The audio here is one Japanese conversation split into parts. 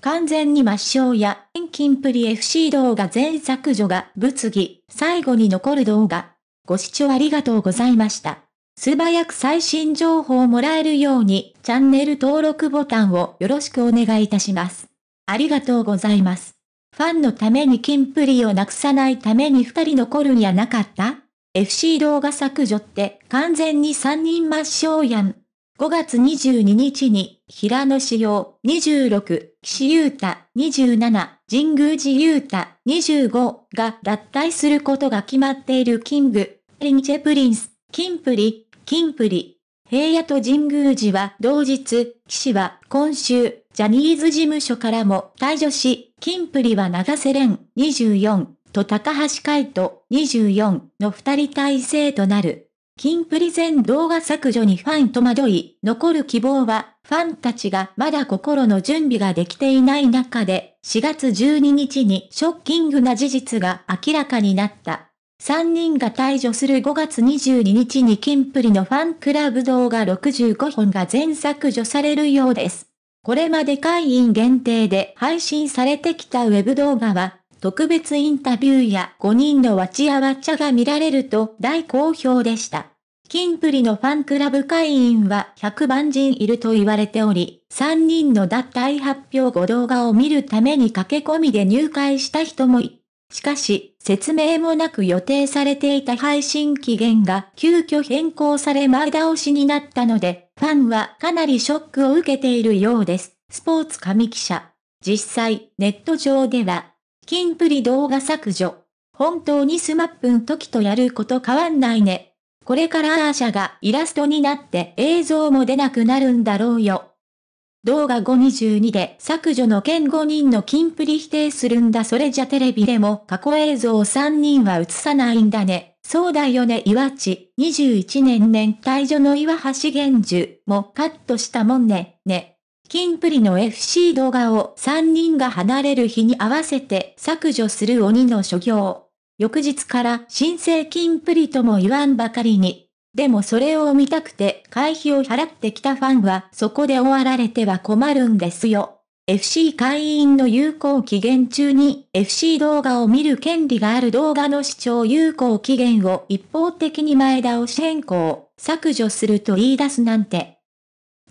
完全に抹消や、遠近プリ FC 動画全削除が物議、最後に残る動画。ご視聴ありがとうございました。素早く最新情報をもらえるように、チャンネル登録ボタンをよろしくお願いいたします。ありがとうございます。ファンのためにキンプリをなくさないために二人残るんやなかった ?FC 動画削除って完全に三人抹消やん。5月22日に、平野志陽26、岸優太27、神宮寺優太25が脱退することが決まっているキング、リンチェプリンス、キンプリ、キンプリ。平野と神宮寺は同日、岸は今週、ジャニーズ事務所からも退場し、キンプリは長瀬廉24と高橋海人24の二人体制となる。金プリ全動画削除にファン戸惑い、残る希望は、ファンたちがまだ心の準備ができていない中で、4月12日にショッキングな事実が明らかになった。3人が退場する5月22日に金プリのファンクラブ動画65本が全削除されるようです。これまで会員限定で配信されてきたウェブ動画は、特別インタビューや5人のわちあわちゃが見られると大好評でした。金プリのファンクラブ会員は100万人いると言われており、3人の脱退発表後動画を見るために駆け込みで入会した人もい。しかし、説明もなく予定されていた配信期限が急遽変更され前倒しになったので、ファンはかなりショックを受けているようです。スポーツ紙記者。実際、ネット上では、金プリ動画削除。本当にスマップん時とやること変わんないね。これからアーシャがイラストになって映像も出なくなるんだろうよ。動画522で削除の件5人の金プリ否定するんだそれじゃテレビでも過去映像3人は映さないんだね。そうだよね岩地、21年年退所の岩橋玄樹もカットしたもんね、ね。金プリの FC 動画を3人が離れる日に合わせて削除する鬼の所業。翌日から申請金プリとも言わんばかりに。でもそれを見たくて会費を払ってきたファンはそこで終わられては困るんですよ。FC 会員の有効期限中に FC 動画を見る権利がある動画の視聴有効期限を一方的に前倒し変更、削除すると言い出すなんて。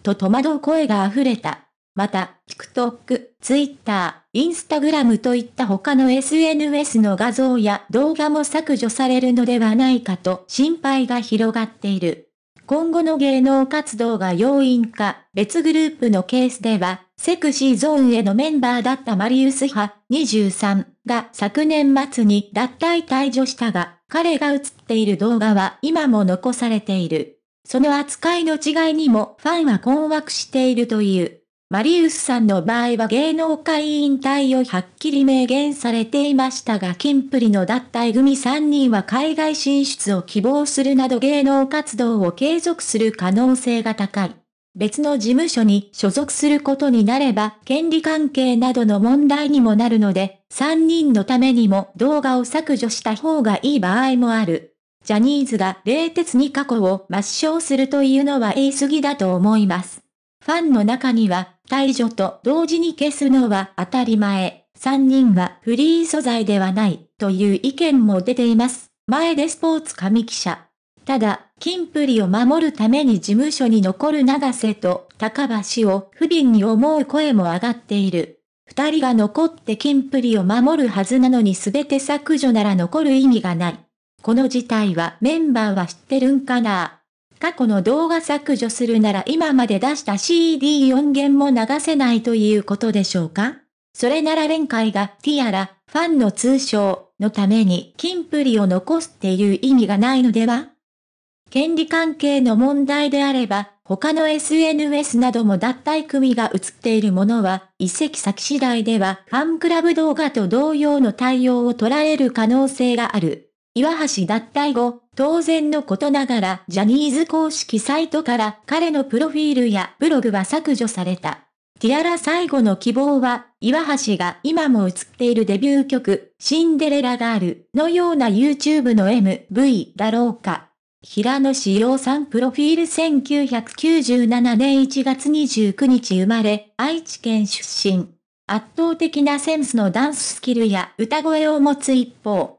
と戸惑う声が溢れた。また、TikTok、Twitter、Instagram といった他の SNS の画像や動画も削除されるのではないかと心配が広がっている。今後の芸能活動が要因か、別グループのケースでは、セクシーゾーンへのメンバーだったマリウス派23が昨年末に脱退退場したが、彼が映っている動画は今も残されている。その扱いの違いにもファンは困惑しているという。マリウスさんの場合は芸能界引退をはっきり明言されていましたが、キンプリの脱退組3人は海外進出を希望するなど芸能活動を継続する可能性が高い。別の事務所に所属することになれば、権利関係などの問題にもなるので、3人のためにも動画を削除した方がいい場合もある。ジャニーズが冷徹に過去を抹消するというのは言い過ぎだと思います。ファンの中には、退場と同時に消すのは当たり前。三人はフリー素材ではない、という意見も出ています。前でスポーツ紙記者。ただ、金プリを守るために事務所に残る長瀬と高橋を不憫に思う声も上がっている。二人が残って金プリを守るはずなのに全て削除なら残る意味がない。この事態はメンバーは知ってるんかな過去の動画削除するなら今まで出した c d 音源も流せないということでしょうかそれなら連会がティアラ、ファンの通称のために金プリを残すっていう意味がないのでは権利関係の問題であれば、他の SNS なども脱退組が映っているものは、移籍先次第ではファンクラブ動画と同様の対応を捉える可能性がある。岩橋脱退後、当然のことながらジャニーズ公式サイトから彼のプロフィールやブログは削除された。ティアラ最後の希望は、岩橋が今も映っているデビュー曲、シンデレラガールのような YouTube の MV だろうか。平野志陽さんプロフィール1997年1月29日生まれ、愛知県出身。圧倒的なセンスのダンススキルや歌声を持つ一方、